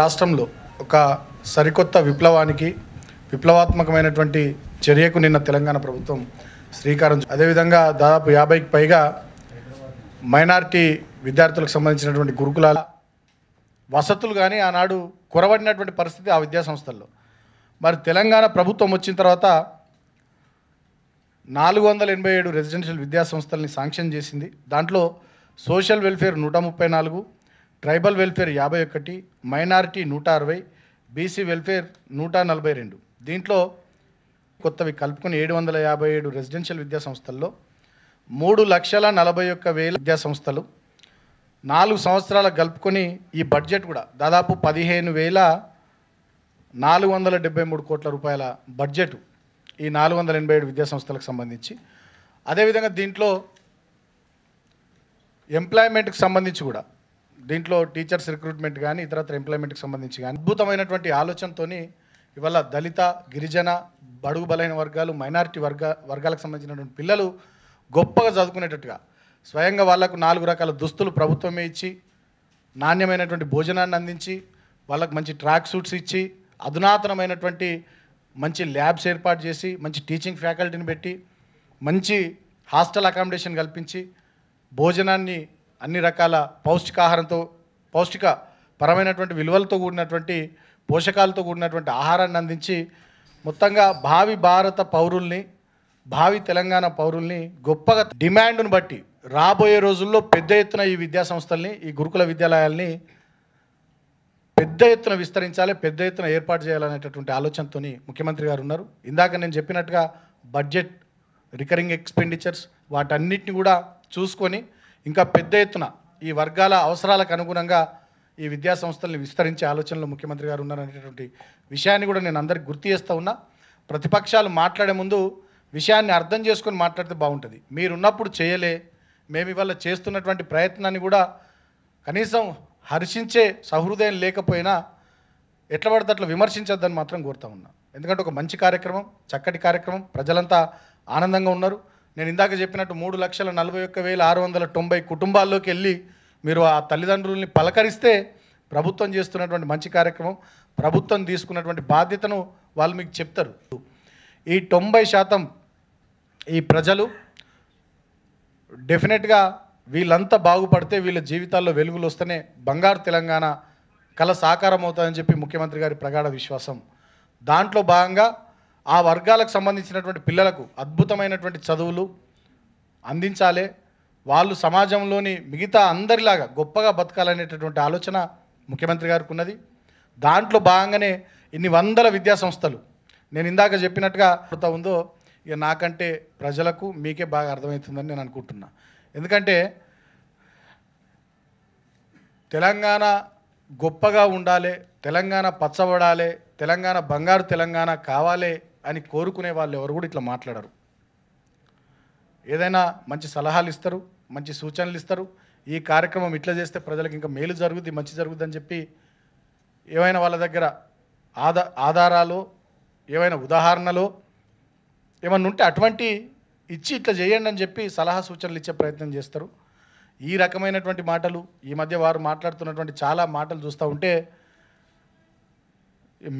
రాష్ట్రంలో ఒక సరికొత్త విప్లవానికి విప్లవాత్మకమైనటువంటి చర్యకు నిన్న తెలంగాణ ప్రభుత్వం శ్రీకారం అదేవిధంగా దాదాపు యాభైకి పైగా మైనార్టీ విద్యార్థులకు సంబంధించినటువంటి గురుకులాల వసతులు కానీ ఆనాడు కొరబడినటువంటి పరిస్థితి ఆ విద్యాసంస్థల్లో మరి తెలంగాణ ప్రభుత్వం వచ్చిన తర్వాత నాలుగు వందల ఎనభై ఏడు రెసిడెన్షియల్ విద్యాసంస్థల్ని శాంక్షన్ చేసింది దాంట్లో సోషల్ వెల్ఫేర్ నూట ముప్పై నాలుగు ట్రైబల్ వెల్ఫేర్ యాభై ఒకటి మైనారిటీ నూట అరవై బీసీ వెల్ఫేర్ నూట నలభై రెండు దీంట్లో కొత్తవి కలుపుకుని ఏడు వందల యాభై ఏడు రెసిడెన్షియల్ విద్యా సంస్థల్లో మూడు లక్షల నలభై ఒక్క వేల విద్యా సంస్థలు నాలుగు సంవత్సరాల కలుపుకొని ఈ బడ్జెట్ కూడా దాదాపు పదిహేను వేల నాలుగు వందల డెబ్బై మూడు కోట్ల రూపాయల బడ్జెట్ ఈ నాలుగు వందల ఎనభై ఏడు విద్యా సంస్థలకు సంబంధించి అదేవిధంగా దీంట్లో ఎంప్లాయ్మెంట్కి సంబంధించి కూడా దీంట్లో టీచర్స్ రిక్రూట్మెంట్ కానీ ఇతరత్ర ఎంప్లాయ్మెంట్కి సంబంధించి కానీ అద్భుతమైనటువంటి ఆలోచనతో ఇవాళ దళిత గిరిజన బడుగు బలైన వర్గాలు మైనారిటీ వర్గ వర్గాలకు సంబంధించినటువంటి పిల్లలు గొప్పగా చదువుకునేటట్టుగా స్వయంగా వాళ్లకు నాలుగు రకాల దుస్తులు ప్రభుత్వమే ఇచ్చి నాణ్యమైనటువంటి భోజనాన్ని అందించి వాళ్ళకు మంచి ట్రాక్ సూట్స్ ఇచ్చి అధునాతనమైనటువంటి మంచి ల్యాబ్స్ ఏర్పాటు చేసి మంచి టీచింగ్ ఫ్యాకల్టీని పెట్టి మంచి హాస్టల్ అకామిడేషన్ కల్పించి భోజనాన్ని అన్ని రకాల పౌష్టికాహారంతో పౌష్టిక పరమైనటువంటి విలువలతో కూడినటువంటి పోషకాలతో కూడినటువంటి ఆహారాన్ని అందించి మొత్తంగా భావి భారత పౌరుల్ని భావి తెలంగాణ పౌరుల్ని గొప్పగా డిమాండ్ను బట్టి రాబోయే రోజుల్లో పెద్ద ఎత్తున ఈ విద్యా సంస్థల్ని ఈ గురుకుల విద్యాలయాల్ని పెద్ద ఎత్తున విస్తరించాలి పెద్ద ఎత్తున ఏర్పాటు చేయాలనేటటువంటి ఆలోచనతో ముఖ్యమంత్రి గారు ఉన్నారు ఇందాక నేను చెప్పినట్టుగా బడ్జెట్ రికరింగ్ ఎక్స్పెండిచర్స్ వాటన్నిటిని కూడా చూసుకొని ఇంకా పెద్ద ఎత్తున ఈ వర్గాల అవసరాలకు అనుగుణంగా ఈ విద్యా సంస్థల్ని విస్తరించే ఆలోచనలు ముఖ్యమంత్రి గారు ఉన్నారనేటువంటి విషయాన్ని కూడా నేను అందరికి గుర్తు చేస్తూ ఉన్నా ప్రతిపక్షాలు మాట్లాడే ముందు విషయాన్ని అర్థం చేసుకుని మాట్లాడితే బాగుంటుంది మీరున్నప్పుడు చేయలే మేము ఇవాళ చేస్తున్నటువంటి ప్రయత్నాన్ని కూడా కనీసం హర్షించే సహృదయం లేకపోయినా ఎట్ల పడితే అట్లా విమర్శించొద్దని మాత్రం కోరుతా ఉన్నా ఎందుకంటే ఒక మంచి కార్యక్రమం చక్కటి కార్యక్రమం ప్రజలంతా ఆనందంగా ఉన్నారు నేను ఇందాక చెప్పినట్టు మూడు లక్షల నలభై ఒక్క వేల ఆరు వందల తొంభై కుటుంబాల్లోకి వెళ్ళి మీరు ఆ తల్లిదండ్రుల్ని పలకరిస్తే ప్రభుత్వం చేస్తున్నటువంటి మంచి కార్యక్రమం ప్రభుత్వం తీసుకున్నటువంటి బాధ్యతను వాళ్ళు మీకు చెప్తారు ఈ తొంభై శాతం ఈ ప్రజలు డెఫినెట్గా వీళ్ళంతా బాగుపడితే వీళ్ళ జీవితాల్లో వెలుగులు వస్తేనే బంగారు తెలంగాణ కల సాకారం అవుతుందని చెప్పి ముఖ్యమంత్రి గారి ప్రగాఢ విశ్వాసం దాంట్లో భాగంగా ఆ వర్గాలకు సంబంధించినటువంటి పిల్లలకు అద్భుతమైనటువంటి చదువులు అందించాలి వాళ్ళు సమాజంలోని మిగతా అందరిలాగా గొప్పగా బతకాలనేటటువంటి ఆలోచన ముఖ్యమంత్రి గారికి ఉన్నది దాంట్లో భాగంగానే ఇన్ని వందల విద్యా సంస్థలు నేను ఇందాక చెప్పినట్టుగా ఉందో ఇక నాకంటే ప్రజలకు మీకే బాగా అర్థమవుతుందని నేను అనుకుంటున్నా ఎందుకంటే తెలంగాణ గొప్పగా ఉండాలి తెలంగాణ పచ్చబడాలి తెలంగాణ బంగారు తెలంగాణ కావాలి అని కోరుకునే వాళ్ళు ఎవరు కూడా ఇట్లా మాట్లాడరు ఏదైనా మంచి సలహాలు ఇస్తారు మంచి సూచనలు ఇస్తారు ఈ కార్యక్రమం ఇట్లా చేస్తే ప్రజలకు ఇంకా మేలు జరుగుద్ది మంచి జరుగుద్ది అని చెప్పి ఏవైనా వాళ్ళ దగ్గర ఆదా ఆధారాలు ఏవైనా ఉదాహరణలు ఏమన్నా ఉంటే అటువంటి ఇచ్చి ఇట్లా చేయండి అని చెప్పి సలహా సూచనలు ఇచ్చే ప్రయత్నం చేస్తారు ఈ రకమైనటువంటి మాటలు ఈ మధ్య వారు మాట్లాడుతున్నటువంటి చాలా మాటలు చూస్తూ ఉంటే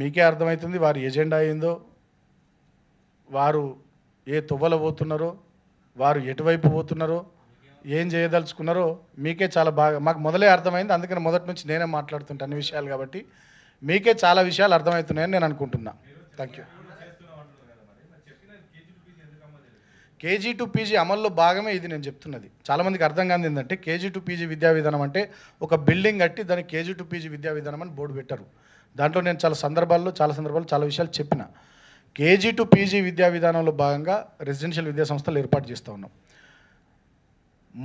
మీకే అర్థమవుతుంది వారి ఎజెండా ఏందో వారు ఏ తువ్వల పోతున్నారో వారు ఎటువైపు పోతున్నారో ఏం చేయదలుచుకున్నారో మీకే చాలా బాగా మాకు మొదలే అర్థమైంది అందుకని మొదటి నుంచి నేనే మాట్లాడుతుంటా అన్ని విషయాలు కాబట్టి మీకే చాలా విషయాలు అర్థమవుతున్నాయని నేను అనుకుంటున్నా thank you KG to PG అమల్లో భాగమే ఇది నేను చెప్తున్నది చాలామందికి అర్థం కాదు ఏంటంటే కేజీ టు పీజీ విద్యా విధానం అంటే ఒక బిల్డింగ్ కట్టి దానికి కేజీ టు పీజీ విద్యా విధానం అని బోర్డు పెట్టారు దాంట్లో నేను చాలా సందర్భాల్లో చాలా సందర్భాల్లో చాలా విషయాలు చెప్పిన కేజీ టు పీజీ విద్యా విధానంలో భాగంగా రెసిడెన్షియల్ విద్యా సంస్థలు ఏర్పాటు చేస్తూ ఉన్నాం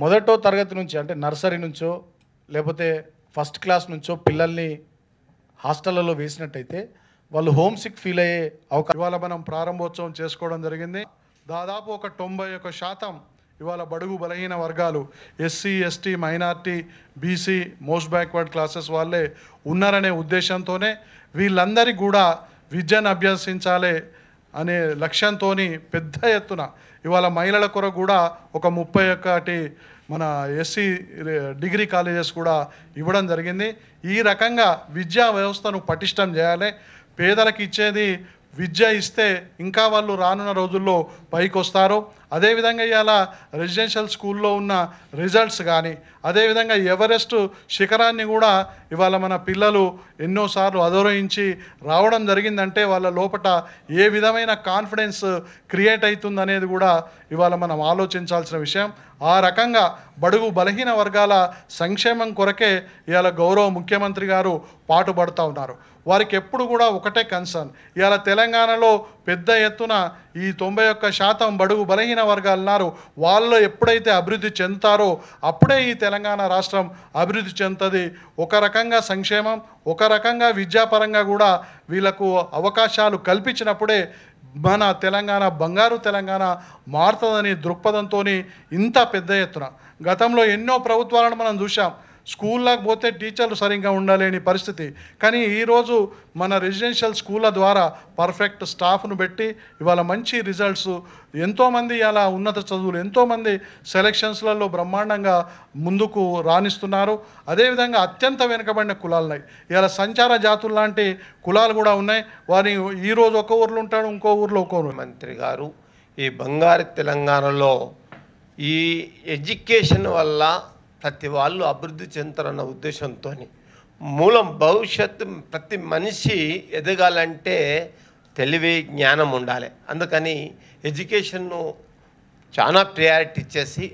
మొదటో తరగతి నుంచి అంటే నర్సరీ నుంచో లేకపోతే ఫస్ట్ క్లాస్ నుంచో పిల్లల్ని హాస్టళ్లలో వేసినట్టయితే వాళ్ళు హోమ్ సిక్ ఫీల్ అయ్యే అవకాశం ఇవాళ మనం ప్రారంభోత్సవం చేసుకోవడం జరిగింది దాదాపు ఒక తొంభై ఒక శాతం ఇవాళ బడుగు బలహీన వర్గాలు SC ST minority BC most backward classes వాళ్ళే ఉన్నారనే ఉద్దేశంతోనే వీళ్ళందరికీ కూడా విద్యను అభ్యసించాలే అనే లక్ష్యంతో పెద్ద ఎత్తున ఇవాళ మహిళల కొరకు కూడా ఒక ముప్పై ఒకటి మన ఎస్సీ డిగ్రీ కాలేజెస్ కూడా ఇవ్వడం జరిగింది ఈ రకంగా విద్యా వ్యవస్థను పటిష్టం చేయాలి పేదలకు ఇచ్చేది విద్య ఇస్తే ఇంకా వాళ్ళు రానున్న రోజుల్లో పైకి వస్తారు అదేవిధంగా ఇవాళ రెసిడెన్షియల్ స్కూల్లో ఉన్న రిజల్ట్స్ కానీ అదేవిధంగా ఎవరెస్ట్ శిఖరాన్ని కూడా ఇవాళ మన పిల్లలు ఎన్నోసార్లు అధోరయించి రావడం జరిగిందంటే వాళ్ళ లోపట ఏ విధమైన కాన్ఫిడెన్స్ క్రియేట్ అవుతుంది అనేది కూడా ఇవాళ మనం ఆలోచించాల్సిన విషయం ఆ రకంగా బడుగు బలహీన వర్గాల సంక్షేమం కొరకే ఇవాళ గౌరవ ముఖ్యమంత్రి గారు పాటుపడుతూ ఉన్నారు వారికి ఎప్పుడు కూడా ఒకటే కన్సర్న్ ఇవాళ తెలంగాణలో పెద్ద ఎత్తున ఈ తొంభై ఒక్క శాతం బడుగు బలహీన వర్గాలు ఉన్నారు వాళ్ళు ఎప్పుడైతే అభివృద్ధి చెందుతారో అప్పుడే ఈ తెలంగాణ రాష్ట్రం అభివృద్ధి చెందుతుంది ఒక రకంగా సంక్షేమం ఒక రకంగా విద్యాపరంగా కూడా వీళ్ళకు అవకాశాలు కల్పించినప్పుడే మన తెలంగాణ బంగారు తెలంగాణ మారుతుందని దృక్పథంతో ఇంత పెద్ద ఎత్తున గతంలో ఎన్నో ప్రభుత్వాలను మనం చూసాం స్కూల్లోకి పోతే టీచర్లు సరిగ్గా ఉండలేని పరిస్థితి కానీ ఈరోజు మన రెసిడెన్షియల్ స్కూళ్ళ ద్వారా పర్ఫెక్ట్ స్టాఫ్ను పెట్టి ఇవాళ మంచి రిజల్ట్స్ ఎంతోమంది ఇలా ఉన్నత చదువులు ఎంతోమంది సెలక్షన్స్లలో బ్రహ్మాండంగా ముందుకు రాణిస్తున్నారు అదేవిధంగా అత్యంత వెనుకబడిన కులాలు ఉన్నాయి ఇలా సంచార జాతులు లాంటి కులాలు కూడా ఉన్నాయి వారి ఈరోజు ఒక ఊర్లో ఉంటాడు ఇంకో ఊర్లో ఒక మంత్రి గారు ఈ బంగారు తెలంగాణలో ఈ ఎడ్యుకేషన్ వల్ల ప్రతి వాళ్ళు అభివృద్ధి చెందుతారన్న ఉద్దేశంతో మూలం భవిష్యత్తు ప్రతి మనిషి ఎదగాలంటే తెలివి జ్ఞానం ఉండాలి అందుకని ఎడ్యుకేషన్ను చాలా ప్రయారిటీ ఇచ్చేసి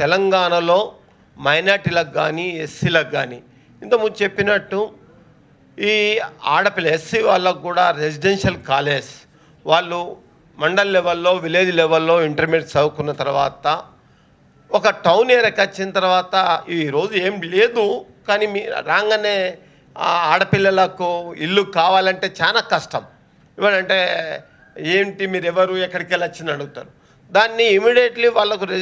తెలంగాణలో మైనార్టీలకు కానీ ఎస్సీలకు కానీ ఇంతకుముందు చెప్పినట్టు ఈ ఆడపిల్ల ఎస్సీ వాళ్ళకు కూడా రెసిడెన్షియల్ కాలేజ్ వాళ్ళు మండల్ లెవెల్లో విలేజ్ లెవెల్లో ఇంటర్మీడియట్ చదువుకున్న తర్వాత ఒక టౌన్ ఏరియాకి వచ్చిన తర్వాత ఈరోజు ఏం లేదు కానీ మీ రాగానే ఆడపిల్లలకు ఇల్లు కావాలంటే చాలా కష్టం ఇవ్వాలంటే ఏంటి మీరు ఎవరు ఎక్కడికి వెళ్ళి వచ్చిందని అడుగుతారు దాన్ని ఇమీడియట్లీ వాళ్ళకు